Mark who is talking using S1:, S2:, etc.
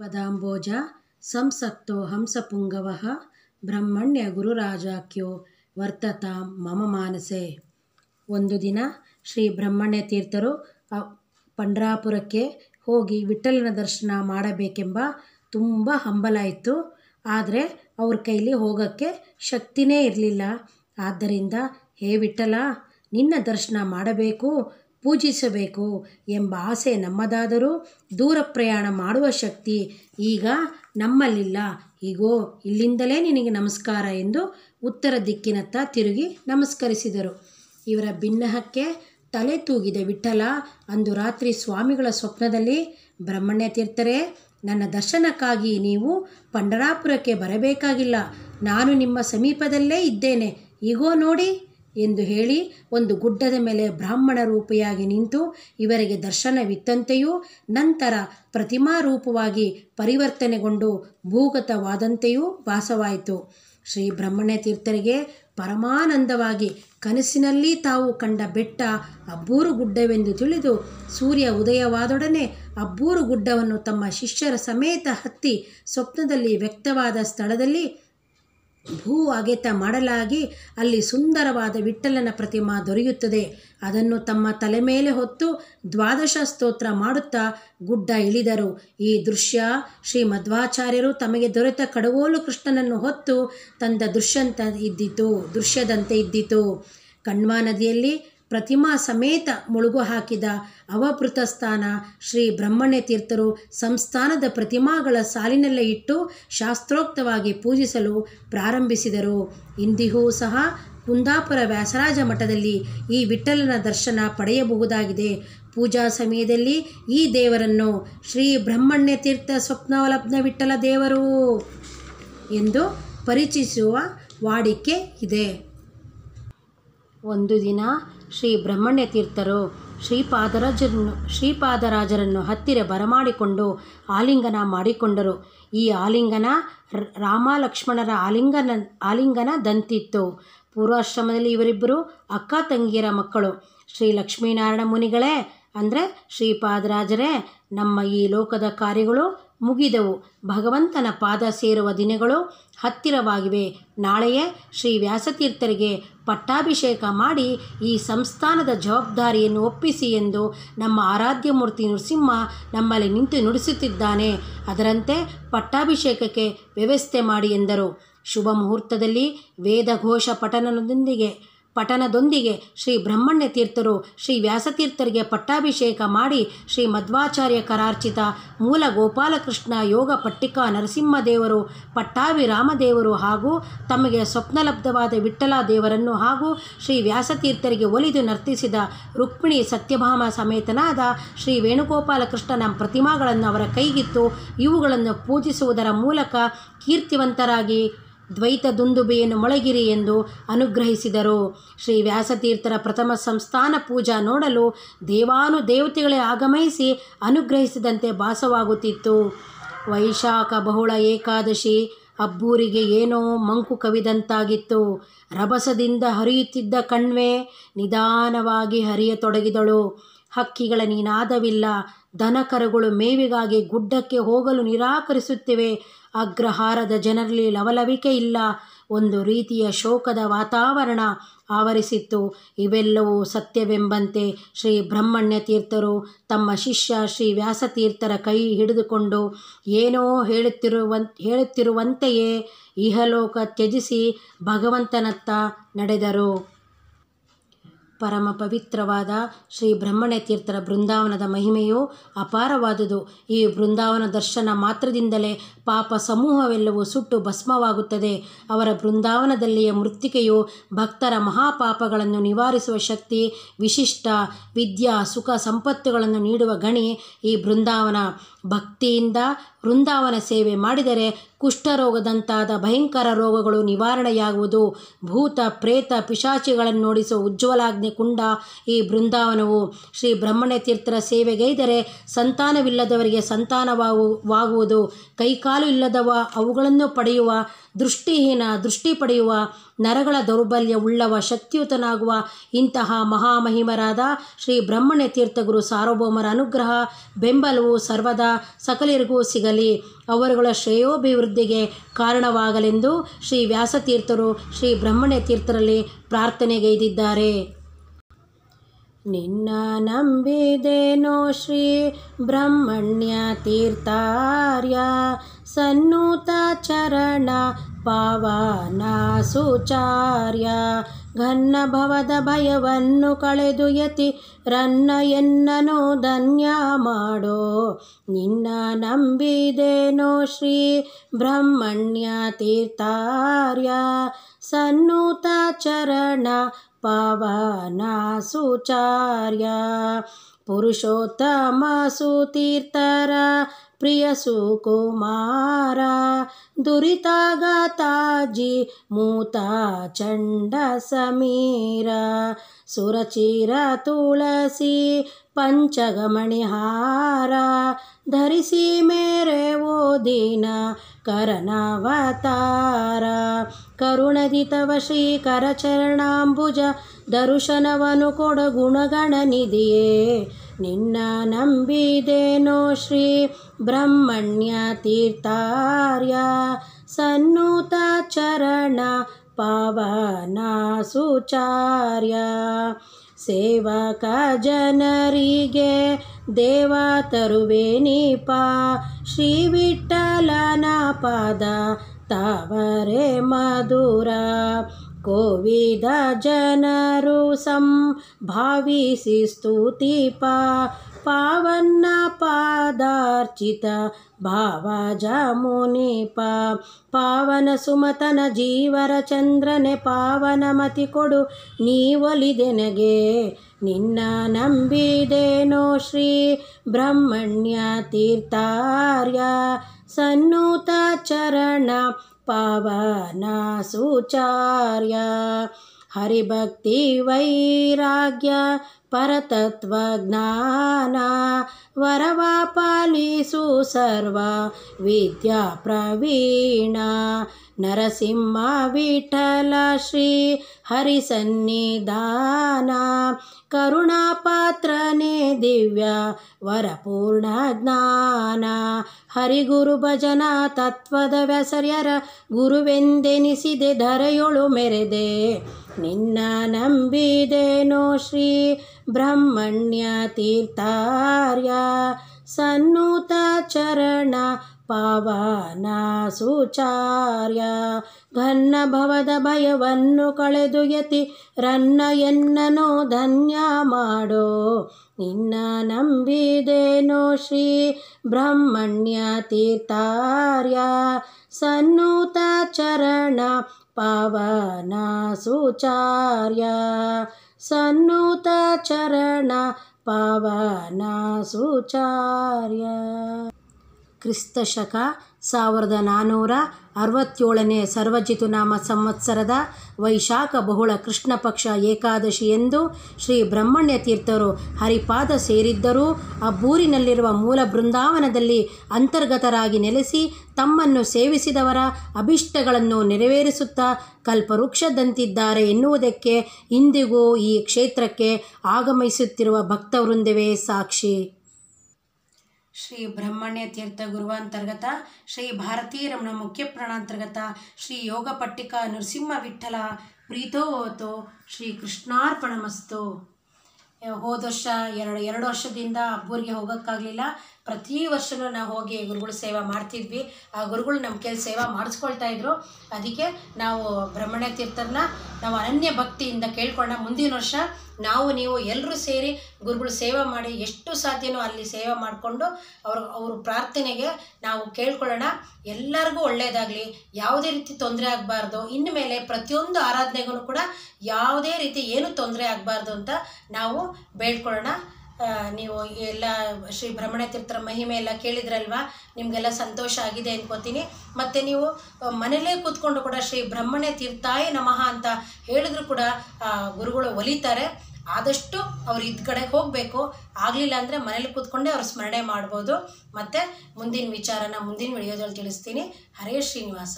S1: ಪದಾಂಬೋಜ ಸಂಸಕ್ತೋ ಹಂಸಪುಂಗವ ಬ್ರಹ್ಮಣ್ಯ ಗುರುರಾಜಾಖ್ಯೋ ವರ್ತತಾಂ ಮಮ ಮಾನಸೆ ಒಂದು ದಿನ ಶ್ರೀ ಬ್ರಹ್ಮಣ್ಯ ತೀರ್ಥರು ಪಂಡ್ರಾಪುರಕ್ಕೆ ಹೋಗಿ ವಿಠಲನ ದರ್ಶನ ಮಾಡಬೇಕೆಂಬ ತುಂಬ ಹಂಬಲ ಇತ್ತು ಆದರೆ ಅವ್ರ ಕೈಲಿ ಹೋಗೋಕ್ಕೆ ಶಕ್ತಿನೇ ಇರಲಿಲ್ಲ ಆದ್ದರಿಂದ ಹೇ ವಿಠಲ ನಿನ್ನ ದರ್ಶನ ಮಾಡಬೇಕು ಪೂಜಿಸಬೇಕು ಎಂಬ ಆಸೆ ನಮ್ಮದಾದರೂ ದೂರ ಪ್ರಯಾಣ ಮಾಡುವ ಶಕ್ತಿ ಈಗ ನಮ್ಮಲ್ಲಿಲ್ಲ ಈಗೋ ಇಲ್ಲಿಂದಲೇ ನಿನಗೆ ನಮಸ್ಕಾರ ಎಂದು ಉತ್ತರ ದಿಕ್ಕಿನತ್ತ ತಿರುಗಿ ನಮಸ್ಕರಿಸಿದರು ಇವರ ಭಿನ್ನಹಕ್ಕೆ ತಲೆ ತೂಗಿದೆ ವಿಠಲ ಅಂದು ರಾತ್ರಿ ಸ್ವಾಮಿಗಳ ಸ್ವಪ್ನದಲ್ಲಿ ಬ್ರಹ್ಮಣ್ಯ ತೀರ್ಥರೇ ನನ್ನ ದರ್ಶನಕ್ಕಾಗಿ ನೀವು ಪಂಡರಾಪುರಕ್ಕೆ ಬರಬೇಕಾಗಿಲ್ಲ ನಾನು ನಿಮ್ಮ ಸಮೀಪದಲ್ಲೇ ಇದ್ದೇನೆ ಈಗೋ ನೋಡಿ ಎಂದು ಹೇಳಿ ಒಂದು ಗುಡ್ಡದ ಮೇಲೆ ಬ್ರಾಹ್ಮಣ ರೂಪಿಯಾಗಿ ನಿಂತು ಇವರಿಗೆ ದರ್ಶನವಿತ್ತಂತೆಯೂ ನಂತರ ಪ್ರತಿಮಾ ರೂಪವಾಗಿ ಪರಿವರ್ತನೆಗೊಂಡು ಭೂಗತವಾದಂತೆಯೂ ವಾಸವಾಯಿತು ಶ್ರೀ ಬ್ರಹ್ಮಣ್ಯ ತೀರ್ಥರಿಗೆ ಪರಮಾನಂದವಾಗಿ ಕನಸಿನಲ್ಲಿ ತಾವು ಕಂಡ ಬೆಟ್ಟ ಅಬ್ಬೂರು ಗುಡ್ಡವೆಂದು ತಿಳಿದು ಸೂರ್ಯ ಉದಯವಾದೊಡನೆ ಅಬ್ಬೂರು ಗುಡ್ಡವನ್ನು ತಮ್ಮ ಶಿಷ್ಯರ ಸಮೇತ ಹತ್ತಿ ಸ್ವಪ್ನದಲ್ಲಿ ವ್ಯಕ್ತವಾದ ಸ್ಥಳದಲ್ಲಿ ಭೂ ಅಗೆತ ಮಾಡಲಾಗಿ ಅಲ್ಲಿ ಸುಂದರವಾದ ವಿಠಲನ ಪ್ರತಿಮಾ ದೊರೆಯುತ್ತದೆ ಅದನ್ನು ತಮ್ಮ ತಲೆ ಮೇಲೆ ಹೊತ್ತು ದ್ವಾದಶ ಸ್ತೋತ್ರ ಮಾಡುತ್ತಾ ಗುಡ್ಡ ಇಳಿದರು ಈ ದೃಶ್ಯ ಶ್ರೀ ಮಧ್ವಾಚಾರ್ಯರು ತಮಗೆ ದೊರೆತ ಕಡಗೋಲು ಕೃಷ್ಣನನ್ನು ಹೊತ್ತು ತಂದ ದೃಶ್ಯಂತ ಇದ್ದಿತು ದೃಶ್ಯದಂತೆ ಇದ್ದಿತು ಕಣ್ವಾ ನದಿಯಲ್ಲಿ ಪ್ರತಿಮಾ ಸಮೇತ ಮುಳುಗು ಹಾಕಿದ ಅವಪೃತ ಸ್ಥಾನ ಶ್ರೀ ಬ್ರಹ್ಮಣ್ಯ ತೀರ್ಥರು ಸಂಸ್ಥಾನದ ಪ್ರತಿಮಾಗಳ ಸಾಲಿನಲ್ಲೇ ಇಟ್ಟು ಶಾಸ್ತ್ರೋಕ್ತವಾಗಿ ಪೂಜಿಸಲು ಪ್ರಾರಂಭಿಸಿದರು ಇಂದಿಗೂ ಸಹ ಕುಂದಾಪುರ ವ್ಯಾಸರಾಜ ಮಠದಲ್ಲಿ ಈ ವಿಠಲನ ದರ್ಶನ ಪಡೆಯಬಹುದಾಗಿದೆ ಪೂಜಾ ಸಮಯದಲ್ಲಿ ಈ ದೇವರನ್ನು ಶ್ರೀ ಬ್ರಹ್ಮಣ್ಯ ತೀರ್ಥ ಸ್ವಪ್ನವಲಬ್ನ ವಿಠಲ ದೇವರು ಎಂದು ಪರಿಚಯಿಸುವ ವಾಡಿಕೆ ಇದೆ ಒಂದು ದಿನ ಶ್ರೀ ಬ್ರಹ್ಮಣ್ಯ ತೀರ್ಥರು ಶ್ರೀಪಾದರಾಜರನ್ನು ಶ್ರೀಪಾದರಾಜರನ್ನು ಹತ್ತಿರ ಬರಮಾಡಿಕೊಂಡು ಆಲಿಂಗನ ಮಾಡಿಕೊಂಡರು ಈ ಆಲಿಂಗನ ರಾಮಲಕ್ಷ್ಮಣರ ಆಲಿಂಗನ ಆಲಿಂಗನ ದಂತಿತ್ತು ಪೂರ್ವಾಶ್ರಮದಲ್ಲಿ ಇವರಿಬ್ಬರು ಅಕ್ಕ ತಂಗಿಯರ ಮಕ್ಕಳು ಶ್ರೀ ಲಕ್ಷ್ಮೀನಾರಾಯಣ ಮುನಿಗಳೇ ಅಂದರೆ ಶ್ರೀಪಾದರಾಜರೇ ನಮ್ಮ ಈ ಲೋಕದ ಕಾರ್ಯಗಳು ಮುಗಿದವು ಭಗವಂತನ ಪಾದ ಸೇರುವ ದಿನಗಳು ಹತ್ತಿರವಾಗಿವೆ ನಾಳೆಯೇ ಶ್ರೀ ವ್ಯಾಸತೀರ್ಥರಿಗೆ ಪಟ್ಟಾಭಿಷೇಕ ಮಾಡಿ ಈ ಸಂಸ್ಥಾನದ ಜವಾಬ್ದಾರಿಯನ್ನು ಒಪ್ಪಿಸಿ ಎಂದು ನಮ್ಮ ಆರಾಧ್ಯಮೂರ್ತಿ ಮೂರ್ತಿ ನೃಸಿಂಹ ನಮ್ಮಲ್ಲಿ ನಿಂತು ನುಡಿಸುತ್ತಿದ್ದಾನೆ ಅದರಂತೆ ಪಟ್ಟಾಭಿಷೇಕಕ್ಕೆ ವ್ಯವಸ್ಥೆ ಮಾಡಿ ಎಂದರು ಶುಭ ಮುಹೂರ್ತದಲ್ಲಿ ವೇದಘೋಷ ಪಠನದೊಂದಿಗೆ ಪಠನದೊಂದಿಗೆ ಶ್ರೀ ಬ್ರಹ್ಮಣ್ಯ ತೀರ್ಥರು ಶ್ರೀ ವ್ಯಾಸತೀರ್ಥರಿಗೆ ಪಟ್ಟಾಭಿಷೇಕ ಮಾಡಿ ಶ್ರೀ ಮಧ್ವಾಚಾರ್ಯ ಕರಾರ್ಚಿತ ಮೂಲ ಗೋಪಾಲಕೃಷ್ಣ ಯೋಗ ಪಟ್ಟಿಕಾ ನರಸಿಂಹದೇವರು ಪಟ್ಟಾಭಿ ರಾಮದೇವರು ಹಾಗೂ ತಮಗೆ ಸ್ವಪ್ನಲಬ್ಧವಾದ ವಿಠಲ ದೇವರನ್ನು ಹಾಗೂ ಶ್ರೀ ವ್ಯಾಸತೀರ್ಥರಿಗೆ ಒಲಿದು ನರ್ತಿಸಿದ ರುಕ್ಮಿಣಿ ಸತ್ಯಭಾಮ ಸಮೇತನಾದ ಶ್ರೀ ವೇಣುಗೋಪಾಲಕೃಷ್ಣನ ಪ್ರತಿಮಾಗಳನ್ನು ಅವರ ಕೈಗಿತ್ತು ಇವುಗಳನ್ನು ಪೂಜಿಸುವುದರ ಮೂಲಕ ಕೀರ್ತಿವಂತರಾಗಿ ದ್ವೈತ ದುಂದುಬೆಯನ್ನು ಮೊಳಗಿರಿ ಎಂದು ಅನುಗ್ರಹಿಸಿದರು ಶ್ರೀ ವ್ಯಾಸತೀರ್ಥರ ಪ್ರಥಮ ಸಂಸ್ಥಾನ ಪೂಜಾ ನೋಡಲು ದೇವಾನು ದೇವತೆಗಳೇ ಆಗಮಿಸಿ ಅನುಗ್ರಹಿಸಿದಂತೆ ಭಾಸವಾಗುತ್ತಿತ್ತು ವೈಶಾಖ ಬಹುಳ ಏಕಾದಶಿ ಅಬ್ಬೂರಿಗೆ ಏನೋ ಮಂಕು ಕವಿದಂತಾಗಿತ್ತು ರಭಸದಿಂದ ಹರಿಯುತ್ತಿದ್ದ ಕಣ್ವೆ ನಿಧಾನವಾಗಿ ಹರಿಯತೊಡಗಿದಳು ಹಕ್ಕಿಗಳ ನೀನಾದವಿಲ್ಲ ದನಕರುಗಳು ಮೇವಿಗಾಗಿ ಗುಡ್ಡಕ್ಕೆ ಹೋಗಲು ನಿರಾಕರಿಸುತ್ತಿವೆ ಅಗ್ರಹಾರದ ಜನರಲ್ಲಿ ಲವಲವಿಕೆ ಇಲ್ಲ ಒಂದು ರೀತಿಯ ಶೋಕದ ವಾತಾವರಣ ಆವರಿಸಿತ್ತು ಇವೆಲ್ಲವೂ ಸತ್ಯವೆಂಬಂತೆ ಶ್ರೀ ಬ್ರಹ್ಮಣ್ಯ ತೀರ್ಥರು ತಮ್ಮ ಶಿಷ್ಯ ಶ್ರೀ ವ್ಯಾಸತೀರ್ಥರ ಕೈ ಹಿಡಿದುಕೊಂಡು ಏನೋ ಹೇಳುತ್ತಿರುವ ಹೇಳುತ್ತಿರುವಂತೆಯೇ ಇಹಲೋಕ ತ್ಯಜಿಸಿ ಭಗವಂತನತ್ತ ನಡೆದರು ಪರಮ ಪವಿತ್ರವಾದ ಶ್ರೀ ತೀರ್ಥರ ಬೃಂದಾವನದ ಮಹಿಮೆಯು ಅಪಾರವಾದುದು ಈ ಬೃಂದಾವನ ದರ್ಶನ ಮಾತ್ರದಿಂದಲೇ ಪಾಪ ಸಮೂಹವೆಲ್ಲವೂ ಸುಟ್ಟು ಭಸ್ಮವಾಗುತ್ತದೆ ಅವರ ಬೃಂದಾವನದಲ್ಲಿಯ ಮೃತ್ತಿಕೆಯು ಭಕ್ತರ ಮಹಾಪಾಪಗಳನ್ನು ನಿವಾರಿಸುವ ಶಕ್ತಿ ವಿಶಿಷ್ಟ ವಿದ್ಯಾ ಸುಖ ಸಂಪತ್ತುಗಳನ್ನು ನೀಡುವ ಗಣಿ ಈ ಬೃಂದಾವನ ಭಕ್ತಿಯಿಂದ ಬೃಂದಾವನ ಸೇವೆ ಮಾಡಿದರೆ ಕುಷ್ಠರೋಗದಂತಾದ ಭಯಂಕರ ರೋಗಗಳು ನಿವಾರಣೆಯಾಗುವುದು ಭೂತ ಪ್ರೇತ ಪಿಶಾಚಿಗಳನ್ನು ನೋಡಿಸುವ ಉಜ್ವಲಾಗ್ನಿ ಕುಂಡ ಈ ಬೃಂದಾವನವು ಶ್ರೀ ಬ್ರಹ್ಮಣ್ಯತೀರ್ಥರ ಸೇವೆಗೈದರೆ ಸಂತಾನವಿಲ್ಲದವರಿಗೆ ಸಂತಾನವಾಗುವುದು ಕೈಕಾಲು ಇಲ್ಲದವ ಅವುಗಳನ್ನು ಪಡೆಯುವ ದೃಷ್ಟಿಹೀನ ದೃಷ್ಟಿ ಪಡೆಯುವ ನರಗಳ ದೌರ್ಬಲ್ಯ ಉಳ್ಳವ ಶಕ್ತಿಯುತನಾಗುವ ಇಂತಹ ಮಹಾಮಹಿಮರಾದ ಶ್ರೀ ಬ್ರಹ್ಮಣ್ಯ ತೀರ್ಥಗುರು ಸಾರ್ವಭೌಮರ ಅನುಗ್ರಹ ಬೆಂಬಲವು ಸರ್ವದಾ ಸಕಲರಿಗೂ ಸಿಗಲಿ ಅವರುಗಳ ಶ್ರೇಯೋಭಿವೃದ್ಧಿಗೆ ಕಾರಣವಾಗಲೆಂದು ಶ್ರೀ ವ್ಯಾಸತೀರ್ಥರು ಶ್ರೀ ಬ್ರಹ್ಮಣ್ಯ ತೀರ್ಥರಲ್ಲಿ ಪ್ರಾರ್ಥನೆಗೈದಿದ್ದಾರೆ ನಿನ್ನ ನಂಬಿದೇನೋ ಶ್ರೀ ಬ್ರಹ್ಮಣ್ಯ ತೀರ್ಥಾರ್ಯ ಸನ್ನೂತ ಚರಣ ಪಾವನ ಸುಚಾರ್ಯ ಘನ್ನ ಭವದ ಭಯವನ್ನು ಕಳೆದು ಯತಿ ರನ್ನ ಎನ್ನನು ಧನ್ಯ ಮಾಡೋ ನಿನ್ನ ನಂಬಿದೇನೋ ಶ್ರೀ ಬ್ರಹ್ಮಣ್ಯ ತೀರ್ಥಾರ್ಯ ಸನ್ನೂತ ಚರಣ ಪಾವನ ಸುಚಾರ್ಯ ಪುರುಷೋತ್ತಮ ಸುತೀರ್ಥರ ಪ್ರಿಯ ಸುಕುಮಾರ ದುರಿತಾಗತಾಜಿ ಮೂತ ಚಂಡ ಸಮೀರ ಸುರಚಿರ ತುಳಸಿ ಪಂಚಗಮಣಿಹಾರ ಧರಿಸಿ ಮೇರೆ ಓದಿನ ಕರನವತಾರ ಕರುಣದಿ ತವ ಶ್ರೀಕರ ಚರಣಾಂಬುಜ ದರುಶನವನು ಕೊಡ ಗುಣಗಣ ನಿನ್ನ ನಂಬಿದೇನೋ ಶ್ರೀ ಬ್ರಹ್ಮಣ್ಯ ತೀರ್ಥಾರ್ಯ ಸನ್ನುತ ಚರಣ ಪವನ ಸುಚಾರ್ಯ ಸೇವಕ ಜನರಿಗೆ ದೇವ ನೀಪ ಶ್ರೀ ವಿಠಲನ ಪದ ತಾವರೆ ಮಧುರ ಕೋವಿದ ಜನರು ಸಂಭಾವಿಸಿ ಸ್ತುತಿ ಪಾ ಪಾವನ್ನ ಪಾದಾರ್ಚಿತ ಭಾವಜ ಮುನಿಪ ಪಾವನ ಸುಮತನ ಜೀವರ ಚಂದ್ರನೆ ಪಾವನ ಮತಿ ಕೊಡು ನನಗೆ ನಿನ್ನ ನಂಬಿದೇನೋ ಶ್ರೀ ಬ್ರಹ್ಮಣ್ಯ ತೀರ್ಥಾರ್ಯ ಸನ್ನೂತ ಚರಣ पावना हरिभक्तिवैराग्य वैराग्या परतत्त्वज्ञान वरवापाली सु विद्याप्रवीणा नरसिंहविठल श्री हरिसन्निधान करुणापात्रने दिव्या वरपूर्ण ज्ञान हरिगुरु भजन तत्त्वद व्यसर्यर गुरुन्देनसे धरोळु मेरेदे निम्बि नम्बिदेनो श्री ब्रह्मण्यतीर्थार्या ಚರಣ ಪಾವನ ಸುಚಾರ್ಯ ಘನ್ನ ಭವದ ಭಯವನ್ನು ಕಳೆದು ಯತಿ ರನ್ನ ಎನ್ನನೋ ಧನ್ಯ ಮಾಡೋ ನಿನ್ನ ನಂಬಿದೇನೋ ಶ್ರೀ ಬ್ರಹ್ಮಣ್ಯ ತೀರ್ಥಾರ್ಯ ಸನ್ನೂತ ಚರಣ पावना सुचार्या सनुतचरण पावना क्रिस्तशका ಸಾವಿರದ ನಾನ್ನೂರ ಅರವತ್ತೇಳನೇ ಸರ್ವಜಿತುನಾಮ ಸಂವತ್ಸರದ ವೈಶಾಖ ಬಹುಳ ಕೃಷ್ಣ ಪಕ್ಷ ಎಂದು ಶ್ರೀ ಬ್ರಹ್ಮಣ್ಯ ತೀರ್ಥರು ಹರಿಪಾದ ಸೇರಿದ್ದರೂ ಅಬ್ಬೂರಿನಲ್ಲಿರುವ ಮೂಲ ಬೃಂದಾವನದಲ್ಲಿ ಅಂತರ್ಗತರಾಗಿ ನೆಲೆಸಿ ತಮ್ಮನ್ನು ಸೇವಿಸಿದವರ ಅಭಿಷ್ಟಗಳನ್ನು ನೆರವೇರಿಸುತ್ತಾ ಕಲ್ಪವೃಕ್ಷದಂತಿದ್ದಾರೆ ಎನ್ನುವುದಕ್ಕೆ ಇಂದಿಗೂ ಈ ಕ್ಷೇತ್ರಕ್ಕೆ ಆಗಮಿಸುತ್ತಿರುವ ಭಕ್ತವೃಂದವೇ ಸಾಕ್ಷಿ ಶ್ರೀ ಬ್ರಹ್ಮಣ್ಯ ತೀರ್ಥ ಗುರುವಾಂತರ್ಗತ ಶ್ರೀ ಭಾರತೀ ರಮಣ ಮುಖ್ಯ ಪ್ರಾಣಾಂತರ್ಗತ ಶ್ರೀ ಯೋಗ ಪಟ್ಟಿಕ ನೃಸಿಂಹ ವಿಠಲ ಪ್ರೀತೋ ಹೋತು ಶ್ರೀ ಕೃಷ್ಣಾರ್ಪಣಮಸ್ತು ಹೋದ ವರ್ಷ ಎರಡು ಎರಡು ವರ್ಷದಿಂದ ಅಬ್ಬೂರಿಗೆ ಹೋಗೋಕ್ಕಾಗಲಿಲ್ಲ ಪ್ರತಿ ವರ್ಷನೂ ನಾವು ಹೋಗಿ ಗುರುಗಳ ಸೇವಾ ಮಾಡ್ತಿದ್ವಿ ಆ ಗುರುಗಳು ನಮ್ಮ ಕೆಲಸ ಸೇವಾ ಮಾಡಿಸ್ಕೊಳ್ತಾ ಇದ್ರು ಅದಕ್ಕೆ ನಾವು ಬ್ರಹ್ಮಣ್ಯ ತೀರ್ಥರನ್ನ ನಾವು ಅನನ್ಯ ಭಕ್ತಿಯಿಂದ ಕೇಳ್ಕೊಂಡ ಮುಂದಿನ ವರ್ಷ ನಾವು ನೀವು ಎಲ್ಲರೂ ಸೇರಿ ಗುರುಗಳು ಸೇವೆ ಮಾಡಿ ಎಷ್ಟು ಸಾಧ್ಯನೋ ಅಲ್ಲಿ ಸೇವೆ ಮಾಡಿಕೊಂಡು ಅವ್ರ ಅವ್ರ ಪ್ರಾರ್ಥನೆಗೆ ನಾವು ಕೇಳ್ಕೊಳ್ಳೋಣ ಎಲ್ಲರಿಗೂ ಒಳ್ಳೆಯದಾಗಲಿ ಯಾವುದೇ ರೀತಿ ತೊಂದರೆ ಆಗಬಾರ್ದು ಇನ್ನು ಮೇಲೆ ಪ್ರತಿಯೊಂದು ಆರಾಧನೆಗೂ ಕೂಡ ಯಾವುದೇ ರೀತಿ ಏನು ತೊಂದರೆ ಆಗಬಾರ್ದು ಅಂತ ನಾವು ಬೇಡ್ಕೊಳ್ಳೋಣ ನೀವು ಎಲ್ಲ ಶ್ರೀ ತೀರ್ಥರ ಮಹಿಮೆ ಎಲ್ಲ ಕೇಳಿದ್ರಲ್ವಾ ನಿಮಗೆಲ್ಲ ಸಂತೋಷ ಆಗಿದೆ ಅನ್ಕೋತೀನಿ ಮತ್ತು ನೀವು ಮನೆಯಲ್ಲೇ ಕೂತ್ಕೊಂಡು ಕೂಡ ಶ್ರೀ ಬ್ರಹ್ಮಣೆ ತೀರ್ಥಾಯ ನಮಃ ಅಂತ ಹೇಳಿದ್ರು ಕೂಡ ಗುರುಗಳು ಒಲಿತಾರೆ ಆದಷ್ಟು ಅವ್ರು ಇದ್ದ ಕಡೆ ಹೋಗಬೇಕು ಆಗಲಿಲ್ಲ ಅಂದರೆ ಮನೇಲಿ ಕೂತ್ಕೊಂಡೇ ಅವ್ರು ಸ್ಮರಣೆ ಮಾಡ್ಬೋದು ಮತ್ತು ಮುಂದಿನ ವಿಚಾರನ ಮುಂದಿನ ವಿಡಿಯೋದಲ್ಲಿ ತಿಳಿಸ್ತೀನಿ ಹರೇ ಶ್ರೀನಿವಾಸ